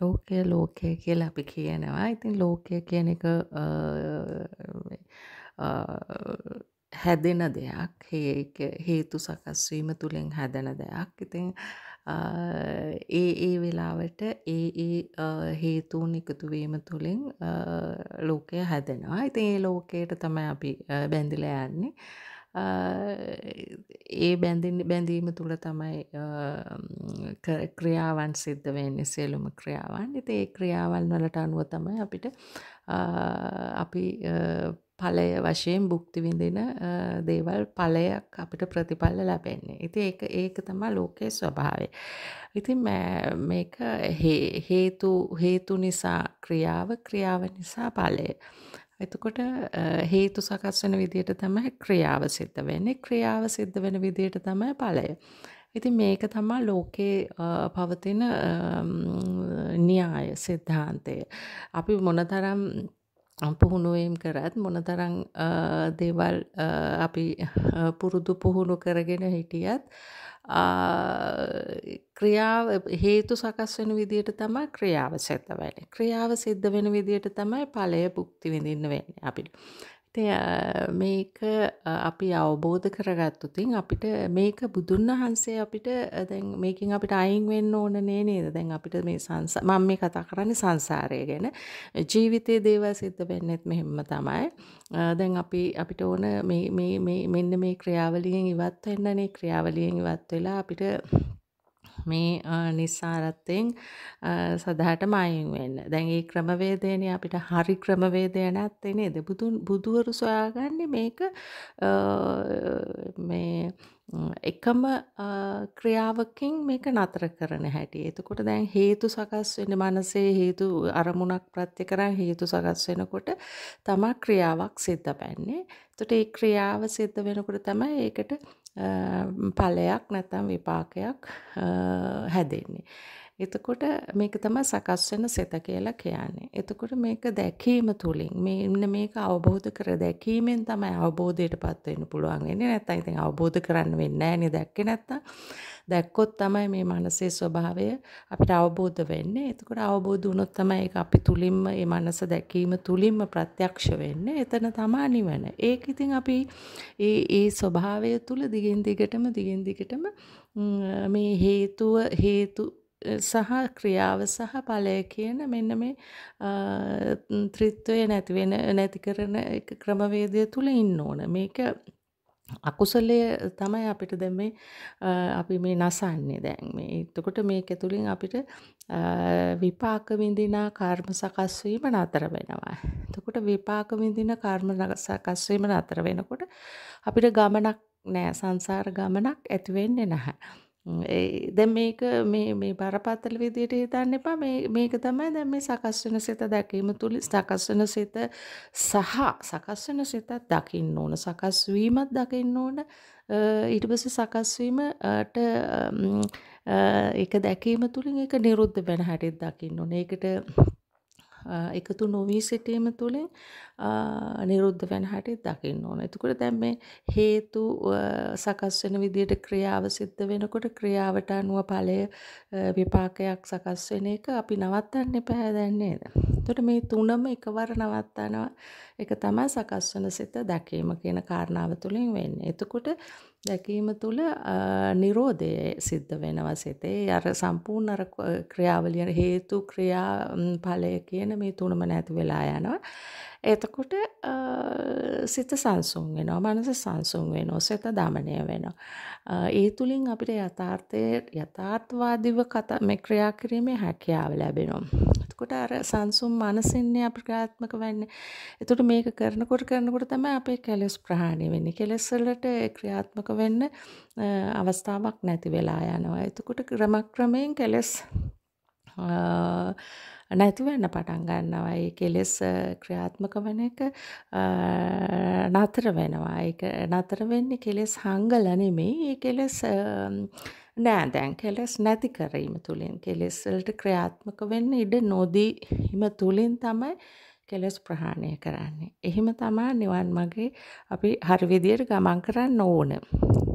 ලෝකය ලෝකය කියලා අපි කියනවා ඉතින් ලෝකය කියන එක හැදෙන දෙයක් හේතු සකස්වීම තුළින් හැදෙන දෙයක් ඉතින් ඒ ඒ වෙලාවට ඒ ඒ හේතුන් එකතුවීම තුළින් ලෝකය හැදෙනවා ඉතින් ඒ ලෝකයට තමයි අපි බැඳිල යන්නේ ඒ බැඳින්න බැඳීම තුළ තමයි ක්‍රියාවන් සිද්ධ වෙන්නේ සියලුම ක්‍රියාවන් ඉති ඒ ක්‍රියාවන් වලට අනුව තමයි අපිට අපි පලය වශයෙන් බුක්තිවිඳින දේවල් පලයක් අපිට ප්‍රතිඵල්ල ලැබෙන්නේ. ඉති ඒ ඒක තමා ලෝකයේ ස්වභාවය. ඉතින් මේක හේතු නිසා ක්‍රියාව ක්‍රියාව නිසා පලය. එතකොට හේතු සකස් වෙන විදියට තමයි ක්‍රියාව සිද්ධ වෙන්නේ ක්‍රියාව සිද්ධ වෙන විදියට තමයි ඵලය. ඉතින් මේක තමයි ලෝකේ පවතින න්‍යාය સિદ્ધාන්තය. අපි මොනතරම් පුහුණුවම් කරත් මොනතරං දේවල් අපි පුරුදු පුහුණු කරගෙන හිටියත් ක්‍රියාව හේතු සකස් වෙන විදියට තමයි ක්‍රියාව සිද්ධ වෙන්නේ. ක්‍රියාව සිද්ධ වෙන විදියට තමයි ඵලය භුක්ති විඳින්න වෙන්නේ අපිට. මේක අපි අවබෝධ කරගත්තුතින් අපිට මේක බුදුන් වහන්සේ අපිට දැන් මේකින් අපිට අයින් වෙන්න ඕන නේ නේද දැන් අපිට මේ සංස මම මේ කතා කරන්නේ සංසාරය ගැන ජීවිතයේ දේවල් සිද්ධ වෙන්නෙත් මෙහෙම තමයි දැන් අපි අපිට ඕන මේ මෙන්න මේ ක්‍රියාවලියෙන් ඉවත් වෙන්නනේ ක්‍රියාවලියෙන් ඉවත් වෙලා අපිට මේ නිස්සාරත්තෙන් සදහට මයින් වෙන්න. දැන් ඒ ක්‍රමවේදයනේ අපිට හරි ක්‍රමවේදය නැත්තේ නේද? බුදුවරු සොයාගන්නේ මේක මේ එකම ක්‍රියාවකින් මේක නතර කරන හැටි. එතකොට දැන් හේතු සකස් වෙන මනසේ හේතු අරමුණක් ප්‍රත්‍ය කරන් හේතු සකස් වෙනකොට තමයි ක්‍රියාවක් සිද්ධ වෙන්නේ. එතකොට ඒ ක්‍රියාව සිද්ධ වෙනකොට තමයි ඒකට Ehm, ඵලයක් නැත්නම් විපාකයක් ehm, හැදෙන්නේ. එතකොට මේක තමයි සකස් වෙන සිත කියලා කියන්නේ. එතකොට මේක දැකීම තුලින් මෙන්න මේක අවබෝධ කර දැකීමෙන් තමයි අවබෝධයටපත් වෙන්න පුළුවන් වෙන්නේ. නැත්නම් ඉතින් අවබෝධ කරන්න වෙන්නේ නැහැ නේ දැක්කේ නැත්තම්. දැක්කොත් තමයි මේ මනසේ ස්වභාවය අපිට අවබෝධ වෙන්නේ. එතකොට අවබෝධ වුණොත් තමයි ඒක අපි තුලින්ම මේ මනස දැකීම තුලින්ම ප්‍රත්‍යක්ෂ වෙන්නේ. එතන තමයි නිවන. ඒක ඉතින් අපි ඒ ඒ ස්වභාවය තුල දිගින් දිගටම දිගින් දිගටම මේ හේතුව හේතු සහ ක්‍රියාව සහ ඵලය කියන මෙන්න මේ ත්‍රිත්වය නැති වෙන නැති කරන ක්‍රමවේදය තුල ඉන්න ඕන. මේක අකුසලය තමයි අපිට දැන් මේ අපි මේ නසන්නේ දැන් මේ එතකොට මේක තුලින් අපිට විපාක විඳිනා කර්ම සකස් වීම නතර වෙනවා. එතකොට විපාක විඳින කර්ම සකස් වීම නතර වෙනකොට අපිට ගමනක් නෑ සංසාර ගමනක් ඇති වෙන්නේ නැහැ. දැ මේක මේ බරපත්තල විදියට හිතන්න එපා මේක තමයි දැ මේ සකස්වන සිත දැකීම තුළි සකස්වන සිත සහ සකස්වන සිතත් දකින්න ඕන සකස්වීමත් දකින්න ඕන ඉටබස සකස්වීමට එක දැකීම තුළින් එක නිරුද්ධ බැන හැටිත් දකින්න ඕන ඒකට එකතු නොවී සිටීම තුළින් නිරුද්ධ වෙන හැටි දකින්න ඕන. එතකොට දැන් මේ හේතු සකස් වෙන විදිහට ක්‍රියාව සිද්ධ වෙනකොට ක්‍රියාවට අනුව ඵලය විපාකයක් සකස් වෙන එක අපි නවත්තන්න එපා දැන් නේද? එතකොට මේ තුනම එකවර නවත්තනවා. ඒක තමයි සකස් වෙන සිත දැකීම කියන කාරණාව තුළින් වෙන්නේ. එතකොට දැකීම තුළ නිරෝධය සිද්ධ වෙනවා සිතේ අර සම්පූර්ණ අර ක්‍රියාවලිය හේතු ක්‍රියා ඵලය කියන මේ තුනම නැති වෙලා යනවා එතකොට සිත සංසුන් වෙනවා මනස සංසුන් වෙනවා සිත දමනය වෙනවා ඒ තුලින් අපිට යථාර්ථය යථාර්ථවාදීව කතා මේ ක්‍රියා කිරීමේ හැකියාව ලැබෙනවා එතකොට අර සංසුන් මනසින්නේ අපිට ක්‍රියාත්මක වෙන්නේ එතකොට මේක කරනකොට කරනකොට තමයි අපේ කැලස් ප්‍රහාණය වෙන්නේ කැලස් වලට ක්‍රියාත්මක වෙන්න අවස්ථාවක් නැති වෙලා යනවා එතකොට ක්‍රමක්‍රමයෙන් කැලස් නැතිවෙන්න පටන් ගන්නවා ඒ කෙලෙස් ක්‍රියාත්මක වෙන එක නතර වෙනවා ඒක නතර වෙන්නේ කෙලෙස් හංගල නෙමෙයි ඒ කෙලෙස් නෑ දැන් කෙලෙස් නැති කිරීම තුලින් කෙලෙස් වලට ක්‍රියාත්මක වෙන්න ඉඩ නොදීම තුලින් තමයි කෙලස් ප්‍රහාණය කරන්නේ. එහෙම තමයි නිවන් මාගේ අපි හරි විදියට ගමන් කරන්න ඕන.